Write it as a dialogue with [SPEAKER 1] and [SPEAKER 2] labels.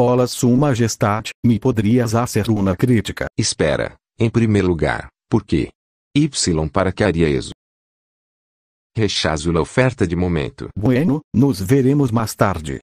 [SPEAKER 1] Olá Sua Majestade, me poderias fazer uma crítica? Espera, em primeiro lugar, por que? Y para que haria isso? Rechazo a oferta de momento. Bueno, nos veremos mais tarde.